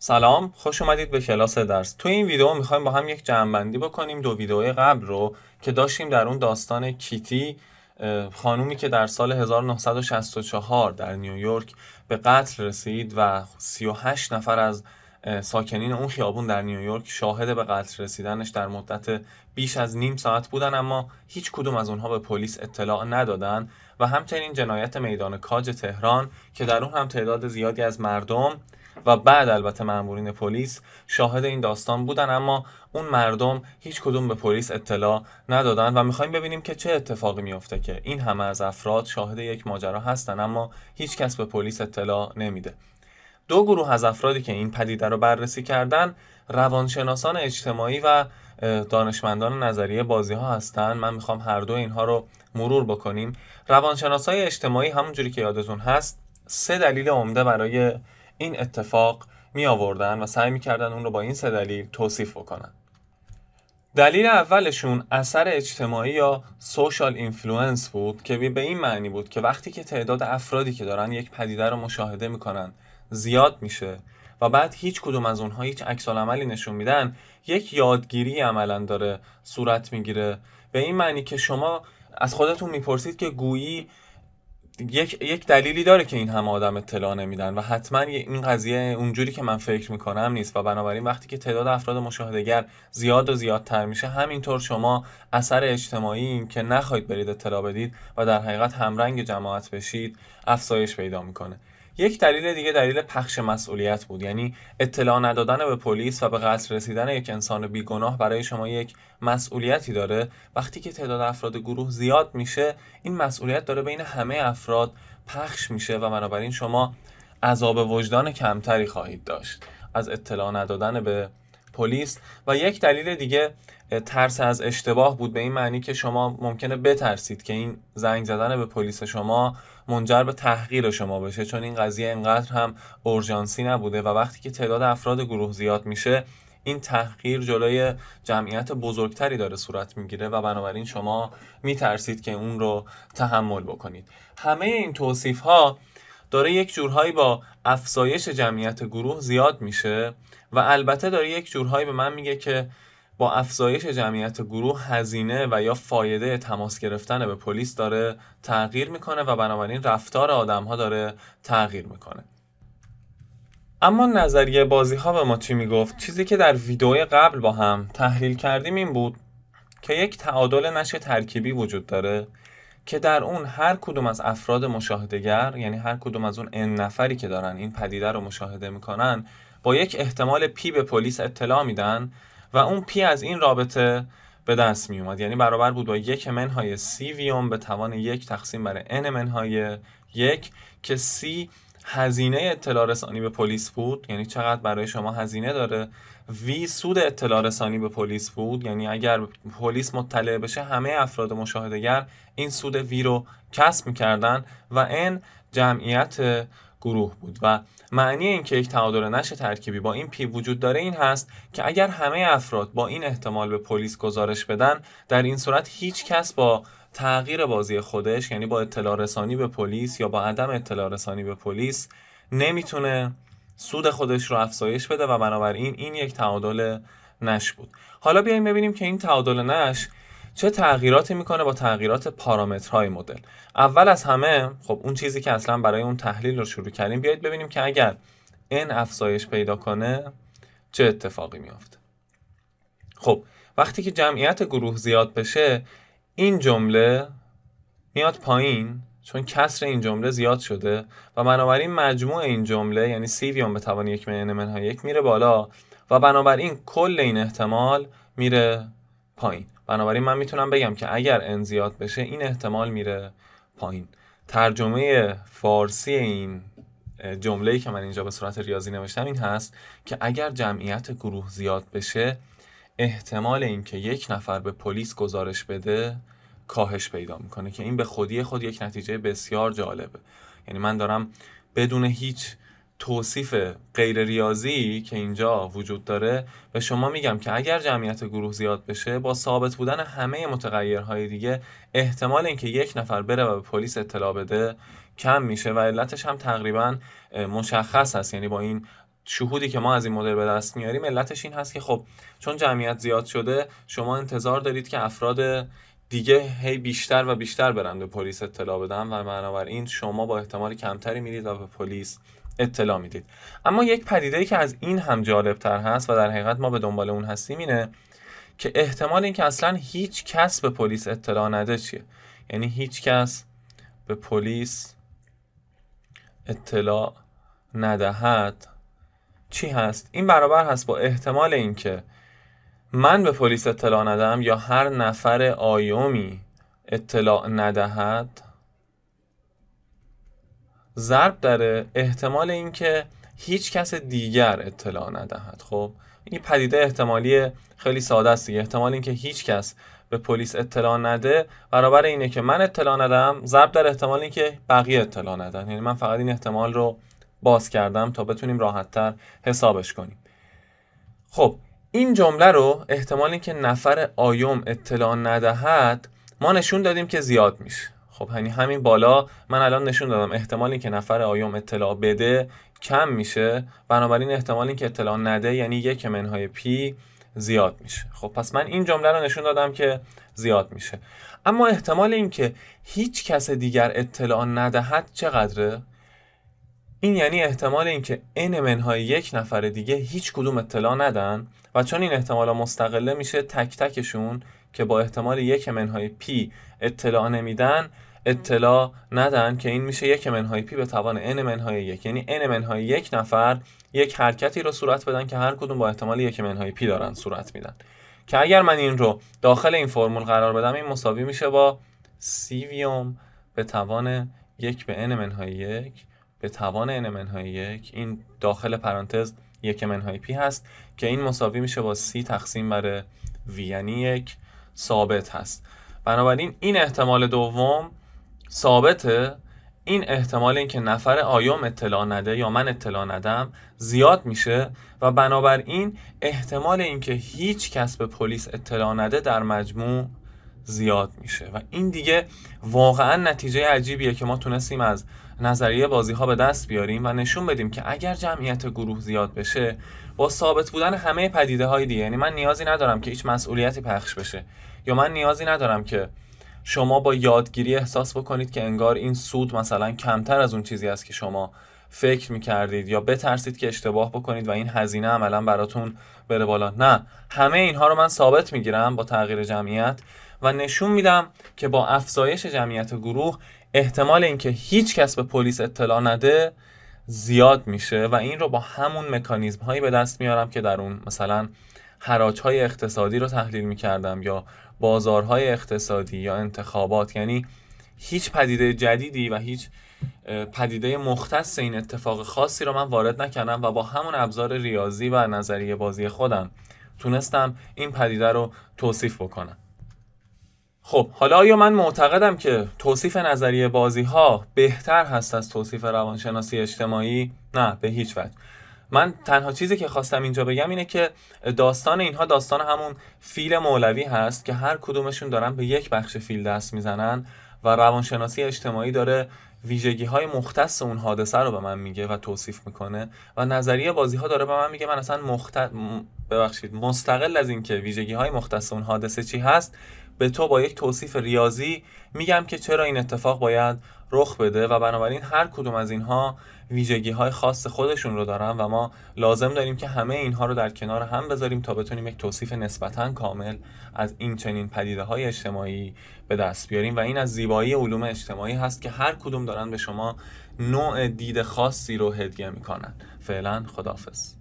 سلام خوش اومدید به کلاس درس تو این ویدیو میخوایم با هم یک جمعبندی بکنیم دو ویدیو قبل رو که داشتیم در اون داستان کیتی خانومی که در سال 1964 در نیویورک به قتل رسید و 38 نفر از ساکنین اون خیابون در نیویورک شاهد به قتل رسیدنش در مدت بیش از نیم ساعت بودن اما هیچ کدوم از اونها به پلیس اطلاع ندادن و همچنین جنایت میدان کاج تهران که در اون هم تعداد زیادی از مردم و بعد البته مامورین پلیس شاهد این داستان بودن اما اون مردم هیچ کدوم به پلیس اطلاع ندادن و میخوایم ببینیم که چه اتفاقی میافته که این همه از افراد شاهد یک ماجرا هستن اما هیچ کس به پلیس اطلاع نمیده دو گروه از افرادی که این پدیده رو بررسی کردن روانشناسان اجتماعی و دانشمندان نظریه بازی ها هستن من میخوام هر دو اینها رو مرور بکنیم روانشناسای اجتماعی همونجوری که یادتون هست سه دلیل عمده برای این اتفاق می آوردن و سعی می کردن اون رو با این سه دلیل توصیف بکنن دلیل اولشون اثر اجتماعی یا سوشال اینفلوئنس بود که به این معنی بود که وقتی که تعداد افرادی که دارن یک پدیده رو مشاهده میکنن زیاد میشه و بعد هیچ کدوم از اونها هیچ عکس عملی نشون میدن یک یادگیری عملا داره صورت میگیره به این معنی که شما از خودتون میپرسید که گویی یک،, یک دلیلی داره که این همه آدم اطلاع نمیدن و حتما این قضیه اونجوری که من فکر میکنم نیست و بنابراین وقتی که تعداد افراد مشاهدهگر زیاد و زیادتر میشه همینطور شما اثر اجتماعی این که نخواهید برید اطلاع بدید و در حقیقت همرنگ جماعت بشید افزایش پیدا میکنه یک دلیل دیگه دلیل پخش مسئولیت بود یعنی اطلاع ندادن به پلیس و به قصر رسیدن یک انسان بیگناه برای شما یک مسئولیتی داره وقتی که تعداد افراد گروه زیاد میشه این مسئولیت داره بین همه افراد پخش میشه و بنابراین شما عذاب وجدان کمتری خواهید داشت از اطلاع ندادن به پلیس و یک دلیل دیگه ترس از اشتباه بود به این معنی که شما ممکنه بترسید که این زنگ زدن به پلیس شما منجر به تحقیر شما بشه چون این قضیه انقدر هم اورژانسی نبوده و وقتی که تعداد افراد گروه زیاد میشه این تحقیر جلوی جمعیت بزرگتری داره صورت میگیره و بنابراین شما میترسید که اون رو تحمل بکنید همه این توصیف ها داره یک جورهایی با افزایش جمعیت گروه زیاد میشه و البته داره یک جورهایی به من میگه که با افزایش جمعیت گروه هزینه و یا فایده تماس گرفتن به پلیس داره تغییر میکنه و بنابراین رفتار آدم ها داره تغییر میکنه اما نظریه بازی ها به ما چی میگفت چیزی که در ویدئوی قبل با هم تحلیل کردیم این بود که یک تعادل نش ترکیبی وجود داره که در اون هر کدوم از افراد مشاهدهگر یعنی هر کدوم از اون ان نفری که دارن این پدیده رو مشاهده میکنن با یک احتمال پی به پلیس اطلاع میدن و اون پی از این رابطه به دست می اومد یعنی برابر بود با یک منهای سی ویوم به توان یک تقسیم بر ان منهای یک که سی هزینه اطلاع رسانی به پلیس بود یعنی چقدر برای شما هزینه داره وی سود اطلاع رسانی به پلیس بود یعنی اگر پلیس مطلع بشه همه افراد مشاهدهگر این سود وی رو کسب میکردن و ان جمعیت گروه بود و معنی اینکه یک تعادل نش ترکیبی با این پی وجود داره این هست که اگر همه افراد با این احتمال به پلیس گزارش بدن در این صورت هیچ کس با تغییر بازی خودش یعنی با اطلاع رسانی به پلیس یا با عدم اطلاع رسانی به پلیس نمیتونه سود خودش رو افزایش بده و بنابراین این یک تعادل نش بود حالا بیایم ببینیم که این تعادل نش چه تغییراتی میکنه با تغییرات پارامترهای مدل اول از همه خب اون چیزی که اصلا برای اون تحلیل رو شروع کردیم بیایید ببینیم که اگر این افزایش پیدا کنه چه اتفاقی میافته خب وقتی که جمعیت گروه زیاد بشه این جمله میاد پایین چون کسر این جمله زیاد شده و بنابراین مجموع این جمله یعنی سیویون به توان یک من منهای یک میره بالا و بنابراین کل این احتمال میره پایین بنابراین من میتونم بگم که اگر ان زیاد بشه این احتمال میره پایین ترجمه فارسی این جمله‌ای که من اینجا به صورت ریاضی نوشتم این هست که اگر جمعیت گروه زیاد بشه احتمال اینکه یک نفر به پلیس گزارش بده کاهش پیدا میکنه که این به خودی خود یک نتیجه بسیار جالبه یعنی من دارم بدون هیچ توصیف غیر ریاضی که اینجا وجود داره به شما میگم که اگر جمعیت گروه زیاد بشه با ثابت بودن همه متغیرهای دیگه احتمال اینکه یک نفر بره و به پلیس اطلاع بده کم میشه و علتش هم تقریبا مشخص هست یعنی با این شهودی که ما از این مدل به دست میاریم علتش این هست که خب چون جمعیت زیاد شده شما انتظار دارید که افراد دیگه هی بیشتر و بیشتر برن به پلیس اطلاع بدن و بنابراین شما با احتمال کمتری میرید و به پلیس اطلاع میدید اما یک پدیده ای که از این هم جالبتر هست و در حقیقت ما به دنبال اون هستیم اینه که احتمال اینکه اصلا هیچ کس به پلیس اطلاع نده چیه یعنی هیچ کس به پلیس اطلاع ندهد چی هست این برابر هست با احتمال اینکه من به پلیس اطلاع ندهم یا هر نفر آیومی اطلاع ندهد ضرب داره احتمال اینکه هیچ کس دیگر اطلاع ندهد خب این پدیده احتمالی خیلی ساده است دیگه احتمال اینکه هیچ کس به پلیس اطلاع نده برابر اینه که من اطلاع ندم ضرب در احتمال اینکه بقیه اطلاع ندن یعنی من فقط این احتمال رو باز کردم تا بتونیم راحتتر حسابش کنیم خب این جمله رو احتمالی که نفر آیوم اطلاع ندهد ما نشون دادیم که زیاد میشه خب یعنی همین بالا من الان نشون دادم احتمالی که نفر آیوم اطلاع بده کم میشه بنابراین احتمالی که اطلاع نده یعنی یک منهای پی زیاد میشه خب پس من این جمله رو نشون دادم که زیاد میشه اما احتمال اینکه هیچ کس دیگر اطلاع ندهد چقدره این یعنی احتمال اینکه n منهای یک نفر دیگه هیچ کدوم اطلاع ندن و چون این احتمال مستقله میشه تک تکشون که با احتمال یک منهای p اطلاع نمیدن اطلاع ندن که این میشه یک منهای پی به توان n منهای یک یعنی n منهای یک نفر یک حرکتی رو صورت بدن که هر کدوم با احتمال یک منهای پی دارن صورت میدن که اگر من این رو داخل این فرمول قرار بدم این مساوی میشه با سیویوم به توان یک به n منهای یک به توان n منهای یک این داخل پرانتز یک منهای پی هست که این مساوی میشه با c تقسیم بر v یعنی یک ثابت هست بنابراین این احتمال دوم ثابته این احتمال اینکه نفر آیوم اطلاع نده یا من اطلاع ندم زیاد میشه و بنابراین احتمال اینکه هیچ کس به پلیس اطلاع نده در مجموع زیاد میشه و این دیگه واقعا نتیجه عجیبیه که ما تونستیم از نظریه بازی ها به دست بیاریم و نشون بدیم که اگر جمعیت گروه زیاد بشه با ثابت بودن همه پدیده های دیگه یعنی من نیازی ندارم که هیچ مسئولیتی پخش بشه یا من نیازی ندارم که شما با یادگیری احساس بکنید که انگار این سود مثلا کمتر از اون چیزی است که شما فکر میکردید یا بترسید که اشتباه بکنید و این هزینه عملا براتون بره بالا نه همه اینها رو من ثابت میگیرم با تغییر جمعیت و نشون میدم که با افزایش جمعیت گروه احتمال اینکه هیچ کس به پلیس اطلاع نده زیاد میشه و این رو با همون مکانیزم هایی به دست میارم که در اون مثلا حراج های اقتصادی رو تحلیل میکردم یا بازارهای اقتصادی یا انتخابات یعنی هیچ پدیده جدیدی و هیچ پدیده مختص این اتفاق خاصی رو من وارد نکردم و با همون ابزار ریاضی و نظریه بازی خودم تونستم این پدیده رو توصیف بکنم خب حالا آیا من معتقدم که توصیف نظریه بازی ها بهتر هست از توصیف روانشناسی اجتماعی؟ نه به هیچ وجه من تنها چیزی که خواستم اینجا بگم اینه که داستان اینها داستان همون فیل مولوی هست که هر کدومشون دارن به یک بخش فیل دست میزنن و روانشناسی اجتماعی داره ویژگی های مختص اون حادثه رو به من میگه و توصیف میکنه و نظریه بازی ها داره به من میگه من اصلا مخت... ببخشید مستقل از اینکه ویژگی های مختص اون حادثه چی هست به تو با یک توصیف ریاضی میگم که چرا این اتفاق باید رخ بده و بنابراین هر کدوم از اینها ویژگی های خاص خودشون رو دارن و ما لازم داریم که همه اینها رو در کنار هم بذاریم تا بتونیم یک توصیف نسبتا کامل از این چنین پدیده های اجتماعی به دست بیاریم و این از زیبایی علوم اجتماعی هست که هر کدوم دارن به شما نوع دید خاصی رو هدیه میکنن فعلا خدافظ